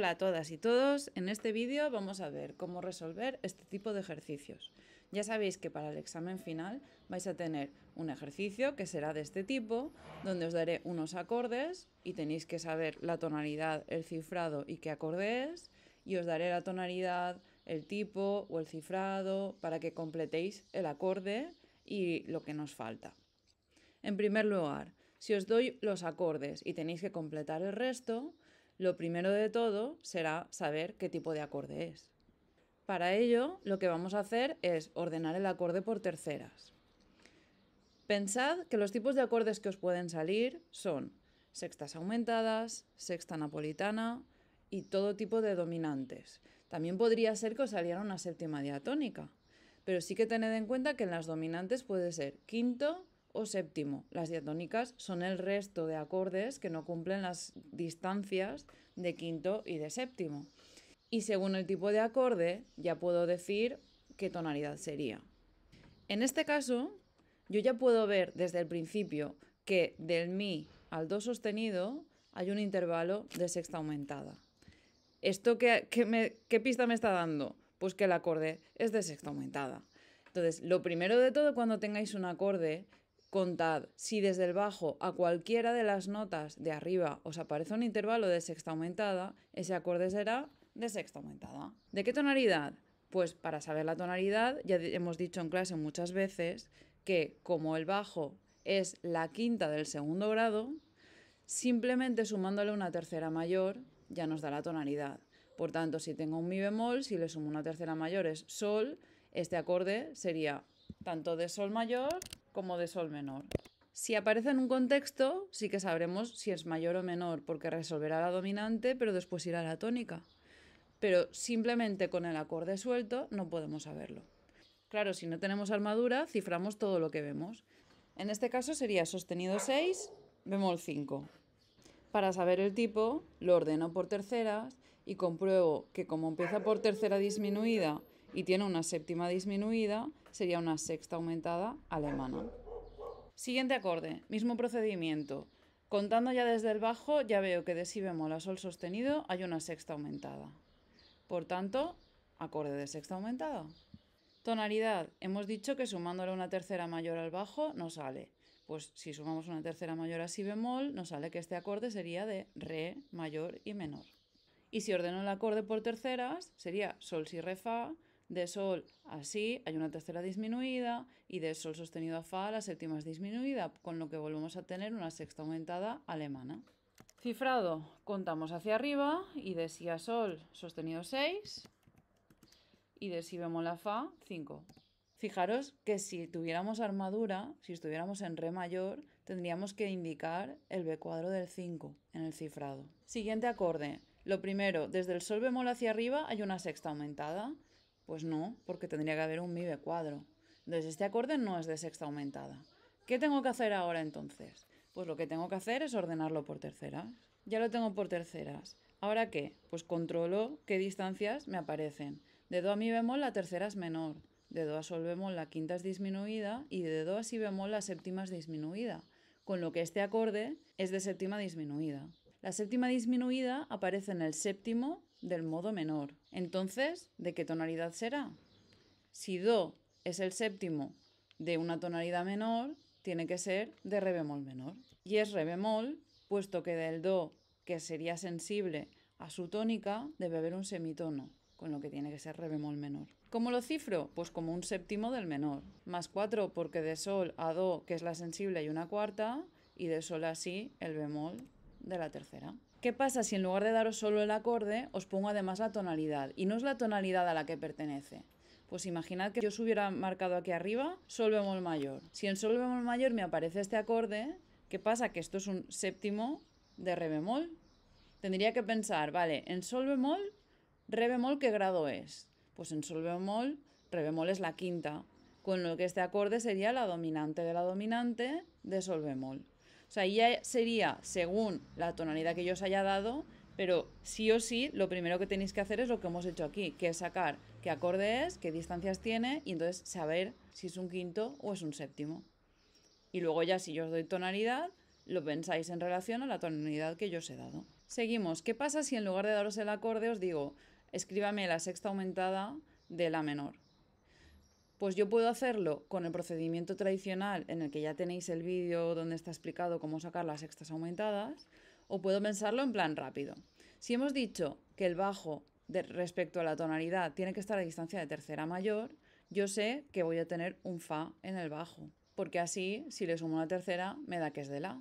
Hola a todas y todos, en este vídeo vamos a ver cómo resolver este tipo de ejercicios. Ya sabéis que para el examen final vais a tener un ejercicio que será de este tipo, donde os daré unos acordes y tenéis que saber la tonalidad, el cifrado y qué acorde es, y os daré la tonalidad, el tipo o el cifrado para que completéis el acorde y lo que nos falta. En primer lugar, si os doy los acordes y tenéis que completar el resto, lo primero de todo será saber qué tipo de acorde es. Para ello, lo que vamos a hacer es ordenar el acorde por terceras. Pensad que los tipos de acordes que os pueden salir son sextas aumentadas, sexta napolitana y todo tipo de dominantes. También podría ser que os saliera una séptima diatónica, pero sí que tened en cuenta que en las dominantes puede ser quinto, o séptimo. Las diatónicas son el resto de acordes que no cumplen las distancias de quinto y de séptimo. Y según el tipo de acorde, ya puedo decir qué tonalidad sería. En este caso, yo ya puedo ver desde el principio que del mi al do sostenido hay un intervalo de sexta aumentada. ¿Esto qué, qué pista me está dando? Pues que el acorde es de sexta aumentada. Entonces, lo primero de todo cuando tengáis un acorde Contad si desde el bajo a cualquiera de las notas de arriba os aparece un intervalo de sexta aumentada, ese acorde será de sexta aumentada. ¿De qué tonalidad? Pues para saber la tonalidad ya hemos dicho en clase muchas veces que como el bajo es la quinta del segundo grado, simplemente sumándole una tercera mayor ya nos da la tonalidad. Por tanto, si tengo un mi bemol, si le sumo una tercera mayor es sol, este acorde sería tanto de sol mayor como de sol menor. Si aparece en un contexto, sí que sabremos si es mayor o menor, porque resolverá la dominante, pero después irá la tónica. Pero simplemente con el acorde suelto no podemos saberlo. Claro, si no tenemos armadura, ciframos todo lo que vemos. En este caso sería sostenido 6, bemol 5. Para saber el tipo, lo ordeno por terceras y compruebo que como empieza por tercera disminuida y tiene una séptima disminuida, sería una sexta aumentada alemana. Siguiente acorde, mismo procedimiento. Contando ya desde el bajo, ya veo que de si bemol a sol sostenido hay una sexta aumentada. Por tanto, acorde de sexta aumentada. Tonalidad. Hemos dicho que sumándole una tercera mayor al bajo no sale. Pues si sumamos una tercera mayor a si bemol, nos sale que este acorde sería de re mayor y menor. Y si ordeno el acorde por terceras, sería sol si re fa, de sol así hay una tercera disminuida y de sol sostenido a fa la séptima es disminuida, con lo que volvemos a tener una sexta aumentada alemana. Cifrado, contamos hacia arriba y de si a sol sostenido 6 y de si bemol a fa 5. Fijaros que si tuviéramos armadura, si estuviéramos en re mayor, tendríamos que indicar el B cuadro del 5 en el cifrado. Siguiente acorde. Lo primero, desde el sol bemol hacia arriba hay una sexta aumentada. Pues no, porque tendría que haber un mi b cuadro. Entonces este acorde no es de sexta aumentada. ¿Qué tengo que hacer ahora entonces? Pues lo que tengo que hacer es ordenarlo por terceras. Ya lo tengo por terceras. ¿Ahora qué? Pues controlo qué distancias me aparecen. De do a mi bemol la tercera es menor. De do a sol bemol la quinta es disminuida y de do a si bemol la séptima es disminuida. Con lo que este acorde es de séptima disminuida. La séptima disminuida aparece en el séptimo del modo menor. Entonces, ¿de qué tonalidad será? Si Do es el séptimo de una tonalidad menor, tiene que ser de re bemol menor. Y es re bemol, puesto que del Do, que sería sensible a su tónica, debe haber un semitono, con lo que tiene que ser re bemol menor. ¿Cómo lo cifro? Pues como un séptimo del menor, más 4 porque de sol a do, que es la sensible, hay una cuarta, y de sol a si, el bemol de la tercera. ¿Qué pasa si en lugar de daros solo el acorde, os pongo además la tonalidad? Y no es la tonalidad a la que pertenece. Pues imaginad que yo os hubiera marcado aquí arriba sol bemol mayor. Si en sol bemol mayor me aparece este acorde, ¿qué pasa? Que esto es un séptimo de re bemol. Tendría que pensar, vale, en sol bemol, re bemol, ¿qué grado es? Pues en sol bemol, re bemol es la quinta, con lo que este acorde sería la dominante de la dominante de sol bemol. O sea, ya sería según la tonalidad que yo os haya dado, pero sí o sí, lo primero que tenéis que hacer es lo que hemos hecho aquí, que es sacar qué acorde es, qué distancias tiene, y entonces saber si es un quinto o es un séptimo. Y luego ya si yo os doy tonalidad, lo pensáis en relación a la tonalidad que yo os he dado. Seguimos. ¿Qué pasa si en lugar de daros el acorde os digo, escríbame la sexta aumentada de la menor? Pues yo puedo hacerlo con el procedimiento tradicional en el que ya tenéis el vídeo donde está explicado cómo sacar las sextas aumentadas, o puedo pensarlo en plan rápido. Si hemos dicho que el bajo respecto a la tonalidad tiene que estar a distancia de tercera mayor, yo sé que voy a tener un fa en el bajo, porque así si le sumo una tercera me da que es de la.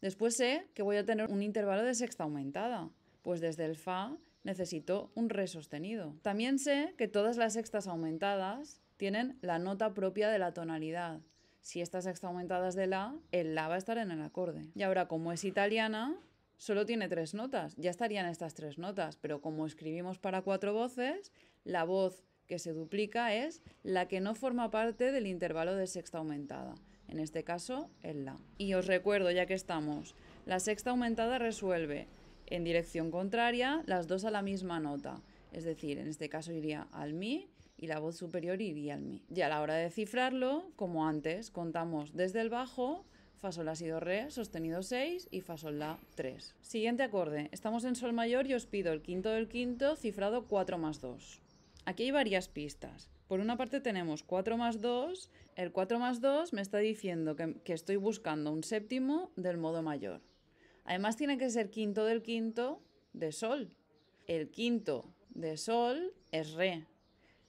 Después sé que voy a tener un intervalo de sexta aumentada, pues desde el fa necesito un re sostenido. También sé que todas las sextas aumentadas tienen la nota propia de la tonalidad. Si estas sexta aumentadas de la, el la va a estar en el acorde. Y ahora, como es italiana, solo tiene tres notas. Ya estarían estas tres notas, pero como escribimos para cuatro voces, la voz que se duplica es la que no forma parte del intervalo de sexta aumentada, en este caso el La. Y os recuerdo, ya que estamos, la sexta aumentada resuelve en dirección contraria las dos a la misma nota, es decir, en este caso iría al Mi y la voz superior iría al mi. Y a la hora de cifrarlo, como antes, contamos desde el bajo fa sol ha sido re, sostenido 6 y fa sol la 3. Siguiente acorde. Estamos en sol mayor y os pido el quinto del quinto cifrado 4 más 2. Aquí hay varias pistas. Por una parte tenemos 4 más 2. El 4 más 2 me está diciendo que, que estoy buscando un séptimo del modo mayor. Además tiene que ser quinto del quinto de sol. El quinto de sol es re,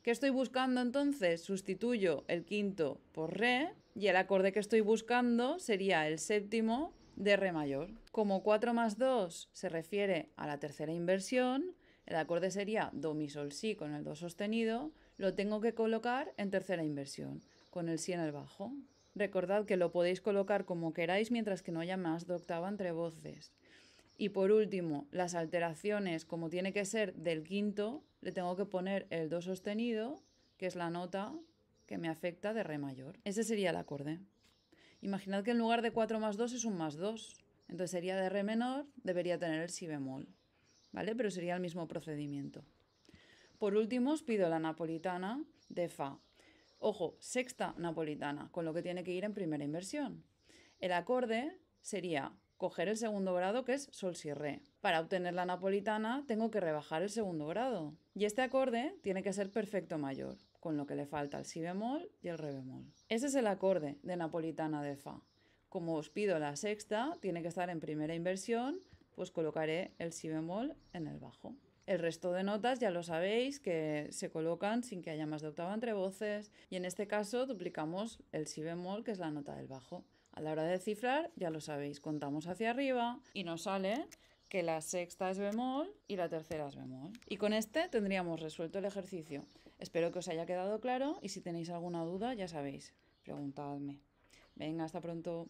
¿Qué estoy buscando entonces? Sustituyo el quinto por re y el acorde que estoy buscando sería el séptimo de re mayor. Como 4 más 2 se refiere a la tercera inversión, el acorde sería do mi sol si con el do sostenido, lo tengo que colocar en tercera inversión, con el si en el bajo. Recordad que lo podéis colocar como queráis mientras que no haya más de octava entre voces. Y por último, las alteraciones, como tiene que ser del quinto, le tengo que poner el do sostenido, que es la nota que me afecta de re mayor. Ese sería el acorde. Imaginad que en lugar de 4 más 2 es un más 2. Entonces sería de re menor, debería tener el si bemol. ¿Vale? Pero sería el mismo procedimiento. Por último, os pido la napolitana de fa. Ojo, sexta napolitana, con lo que tiene que ir en primera inversión. El acorde sería coger el segundo grado que es sol si re. Para obtener la napolitana tengo que rebajar el segundo grado. Y este acorde tiene que ser perfecto mayor, con lo que le falta el si bemol y el re bemol. Ese es el acorde de napolitana de fa. Como os pido la sexta, tiene que estar en primera inversión, pues colocaré el si bemol en el bajo. El resto de notas ya lo sabéis que se colocan sin que haya más de octava entre voces y en este caso duplicamos el si bemol que es la nota del bajo. A la hora de cifrar, ya lo sabéis, contamos hacia arriba y nos sale que la sexta es bemol y la tercera es bemol. Y con este tendríamos resuelto el ejercicio. Espero que os haya quedado claro y si tenéis alguna duda, ya sabéis, preguntadme. Venga, hasta pronto.